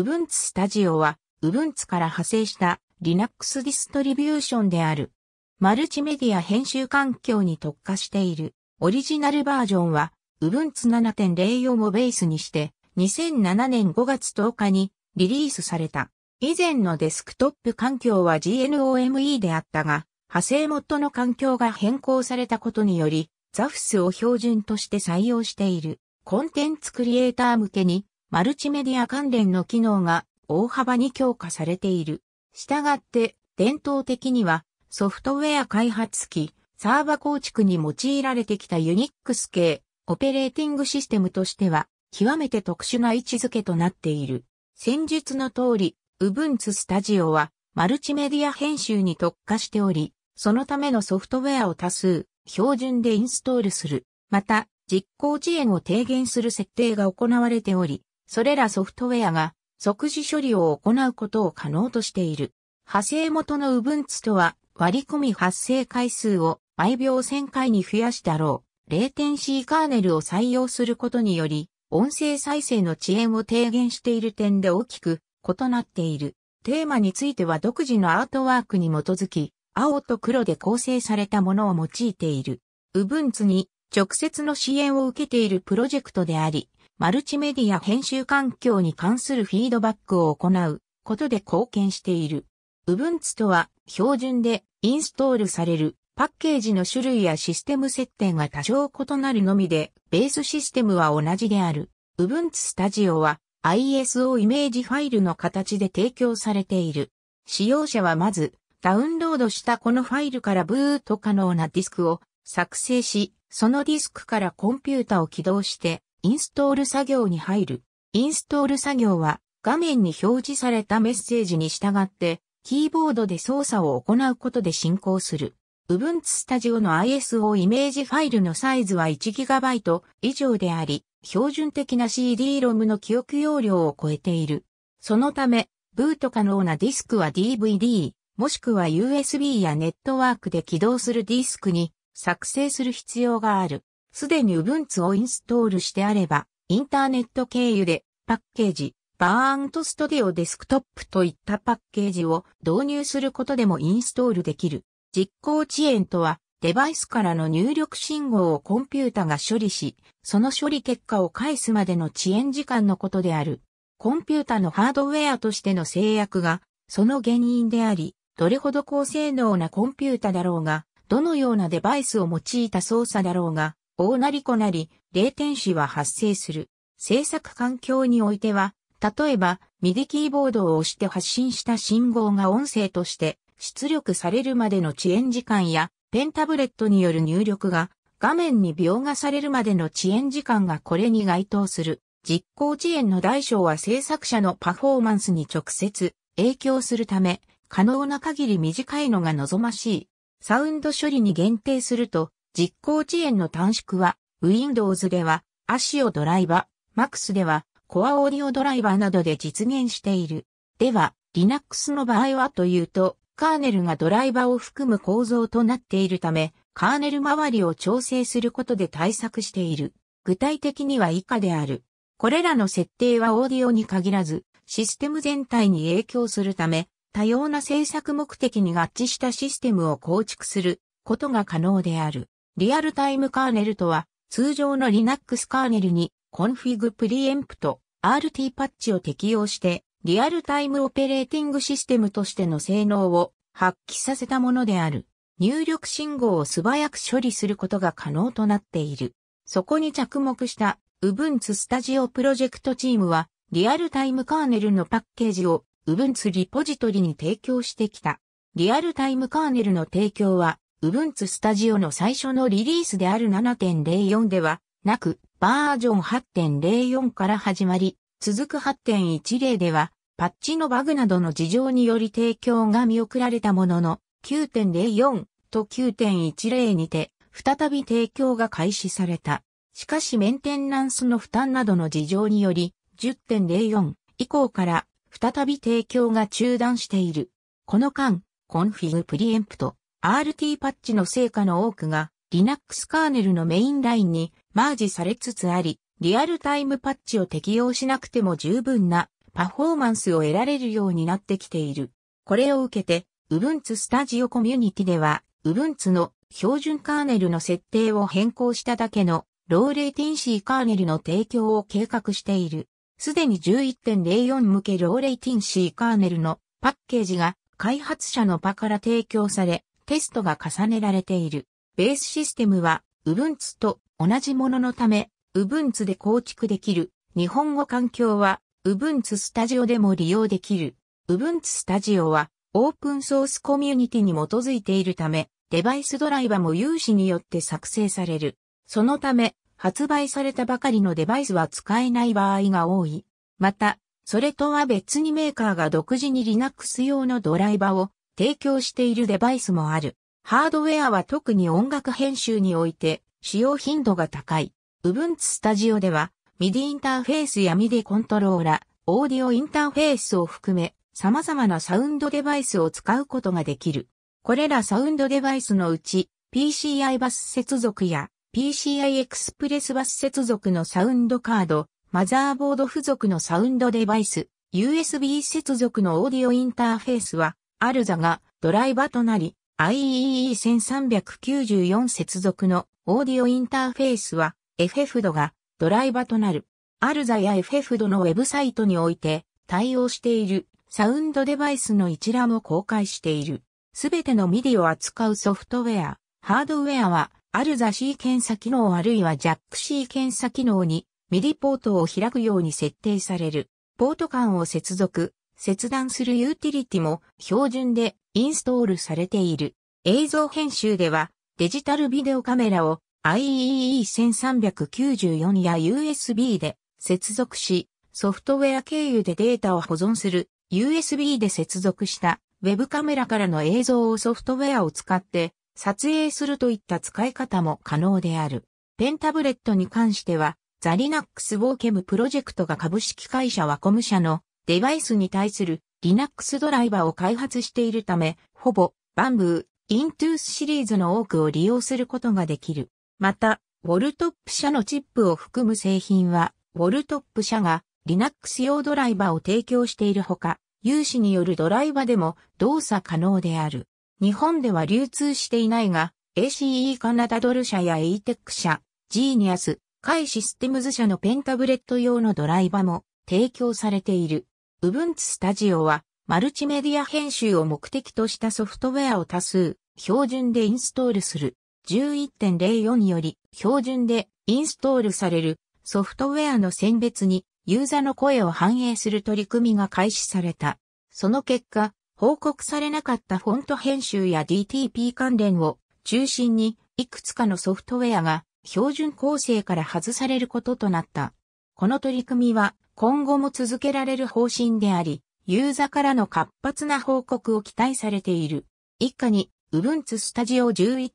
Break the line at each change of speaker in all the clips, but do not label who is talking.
Ubuntu Studio は Ubuntu から派生した Linux ディストリビューションである。マルチメディア編集環境に特化している。オリジナルバージョンは Ubuntu 7.04をベースにして2007年5月10日にリリースされた。以前のデスクトップ環境は GNOME であったが、派生元の環境が変更されたことにより、ザフスを標準として採用している。コンテンツクリエイター向けにマルチメディア関連の機能が大幅に強化されている。したがって、伝統的にはソフトウェア開発機、サーバ構築に用いられてきたユニックス系オペレーティングシステムとしては極めて特殊な位置づけとなっている。先述の通り、Ubuntu Studio はマルチメディア編集に特化しており、そのためのソフトウェアを多数、標準でインストールする。また、実行遅延を低減する設定が行われており、それらソフトウェアが即時処理を行うことを可能としている。派生元の Ubuntu とは割り込み発生回数を毎秒1000回に増やしたろう。レーテンシーカーネルを採用することにより、音声再生の遅延を低減している点で大きく異なっている。テーマについては独自のアートワークに基づき、青と黒で構成されたものを用いている。Ubuntu に直接の支援を受けているプロジェクトであり、マルチメディア編集環境に関するフィードバックを行うことで貢献している。Ubuntu とは標準でインストールされるパッケージの種類やシステム設定が多少異なるのみで、ベースシステムは同じである。Ubuntu Studio は ISO イメージファイルの形で提供されている。使用者はまず、ダウンロードしたこのファイルからブート可能なディスクを作成し、そのディスクからコンピュータを起動して、インストール作業に入る。インストール作業は画面に表示されたメッセージに従ってキーボードで操作を行うことで進行する。Ubuntu Studio の ISO イメージファイルのサイズは 1GB 以上であり、標準的な CD-ROM の記憶容量を超えている。そのため、ブート可能なディスクは DVD、もしくは USB やネットワークで起動するディスクに作成する必要がある。すでに Ubuntu をインストールしてあれば、インターネット経由で、パッケージ、バーントストディオデスクトップといったパッケージを導入することでもインストールできる。実行遅延とは、デバイスからの入力信号をコンピュータが処理し、その処理結果を返すまでの遅延時間のことである。コンピュータのハードウェアとしての制約が、その原因であり、どれほど高性能なコンピュータだろうが、どのようなデバイスを用いた操作だろうが、大なり小なり、霊天使は発生する。制作環境においては、例えば、ミディキーボードを押して発信した信号が音声として出力されるまでの遅延時間や、ペンタブレットによる入力が画面に描画されるまでの遅延時間がこれに該当する。実行遅延の大小は制作者のパフォーマンスに直接影響するため、可能な限り短いのが望ましい。サウンド処理に限定すると、実行遅延の短縮は、Windows では、アシオドライバー、Max では、Core Audio ドライバーなどで実現している。では、Linux の場合はというと、カーネルがドライバーを含む構造となっているため、カーネル周りを調整することで対策している。具体的には以下である。これらの設定はオーディオに限らず、システム全体に影響するため、多様な制作目的に合致したシステムを構築することが可能である。リアルタイムカーネルとは、通常の Linux カーネルに、Config p r e e m p RT パッチを適用して、リアルタイムオペレーティングシステムとしての性能を発揮させたものである。入力信号を素早く処理することが可能となっている。そこに着目した Ubuntu Studio プロジェクトチームは、リアルタイムカーネルのパッケージを Ubuntu リポジトリに提供してきた。リアルタイムカーネルの提供は、ウブンツスタジオの最初のリリースである7.04ではなく、バージョン8.04から始まり、続く8.10では、パッチのバグなどの事情により提供が見送られたものの、9.04と9.10にて、再び提供が開始された。しかしメンテナンスの負担などの事情により、10.04以降から再び提供が中断している。この間、コンフィグプリエンプト、RT パッチの成果の多くが Linux カーネルのメインラインにマージされつつあり、リアルタイムパッチを適用しなくても十分なパフォーマンスを得られるようになってきている。これを受けて、Ubuntu Studio コミュニティでは、Ubuntu の標準カーネルの設定を変更しただけのローレイティンシーカーネルの提供を計画している。すでに11.04向けローレイティンシーカーネルのパッケージが開発者の場から提供され、テストが重ねられている。ベースシステムは、Ubuntu と同じもののため、Ubuntu で構築できる。日本語環境は、Ubuntu Studio でも利用できる。Ubuntu Studio は、オープンソースコミュニティに基づいているため、デバイスドライバも有志によって作成される。そのため、発売されたばかりのデバイスは使えない場合が多い。また、それとは別にメーカーが独自に Linux 用のドライバを提供しているデバイスもある。ハードウェアは特に音楽編集において使用頻度が高い。Ubuntu Studio では MIDI インターフェースや MIDI コントローラ、オーディオインターフェースを含め様々なサウンドデバイスを使うことができる。これらサウンドデバイスのうち PCI バス接続や PCI Express バス接続のサウンドカード、マザーボード付属のサウンドデバイス、USB 接続のオーディオインターフェースはアルザがドライバーとなり、IEE1394 接続のオーディオインターフェースは FF 度がドライバーとなる。アルザや FF 度のウェブサイトにおいて対応しているサウンドデバイスの一覧を公開している。すべてのミディを扱うソフトウェア、ハードウェアはアルザシー検査機能あるいはジャックシー検査機能にミディポートを開くように設定される。ポート間を接続、切断するユーティリティも標準でインストールされている。映像編集ではデジタルビデオカメラを IEE1394 や USB で接続し、ソフトウェア経由でデータを保存する USB で接続したウェブカメラからの映像をソフトウェアを使って撮影するといった使い方も可能である。ペンタブレットに関しては、ザリナックスウォーケムプロジェクトが株式会社ワコム社のデバイスに対する Linux ドライバーを開発しているため、ほぼバンブー、イントゥースシリーズの多くを利用することができる。また、ウォルトップ社のチップを含む製品は、ウォルトップ社が Linux 用ドライバーを提供しているほか、有志によるドライバでも動作可能である。日本では流通していないが、ACE カナダドル社や ATEC 社、ジーニアス、カイシステムズ社のペンタブレット用のドライバも提供されている。ウブンツスタジオは、マルチメディア編集を目的としたソフトウェアを多数、標準でインストールする。11.04により、標準でインストールされるソフトウェアの選別に、ユーザーの声を反映する取り組みが開始された。その結果、報告されなかったフォント編集や DTP 関連を中心に、いくつかのソフトウェアが標準構成から外されることとなった。この取り組みは、今後も続けられる方針であり、ユーザからの活発な報告を期待されている。以下に、Ubuntu Studio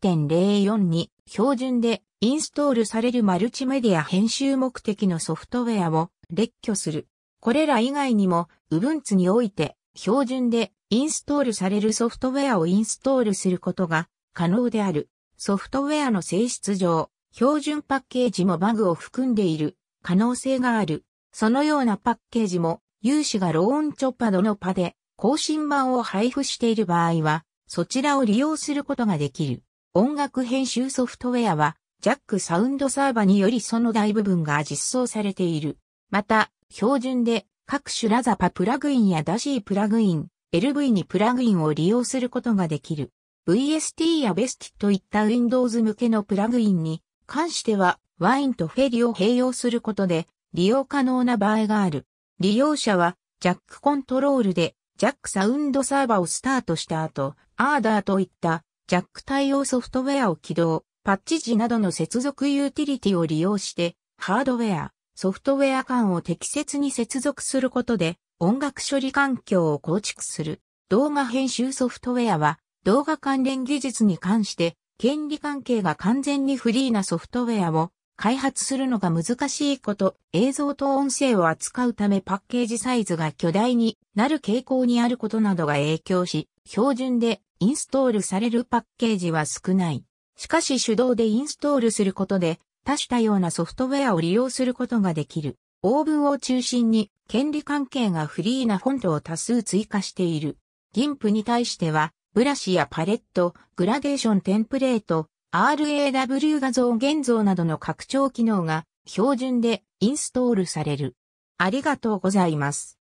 11.04に標準でインストールされるマルチメディア編集目的のソフトウェアを列挙する。これら以外にも Ubuntu において標準でインストールされるソフトウェアをインストールすることが可能である。ソフトウェアの性質上、標準パッケージもバグを含んでいる可能性がある。そのようなパッケージも、有志がローンチョパドのパで更新版を配布している場合は、そちらを利用することができる。音楽編集ソフトウェアは、ジャックサウンドサーバによりその大部分が実装されている。また、標準で各種ラザパプラグインやダシープラグイン、LV にプラグインを利用することができる。VST やベスティといった Windows 向けのプラグインに関しては、ワインとフェリを併用することで利用可能な場合がある。利用者はジャックコントロールでジャックサウンドサーバをスタートした後、アーダーといったジャック対応ソフトウェアを起動、パッチ時などの接続ユーティリティを利用して、ハードウェア、ソフトウェア間を適切に接続することで、音楽処理環境を構築する。動画編集ソフトウェアは、動画関連技術に関して、権利関係が完全にフリーなソフトウェアを開発するのが難しいこと、映像と音声を扱うためパッケージサイズが巨大になる傾向にあることなどが影響し、標準でインストールされるパッケージは少ない。しかし手動でインストールすることで、多種多様なソフトウェアを利用することができる。オーブンを中心に、権利関係がフリーなフォントを多数追加している。ギンプに対しては、ブラシやパレット、グラデーションテンプレート、RAW 画像現像などの拡張機能が標準でインストールされる。ありがとうございます。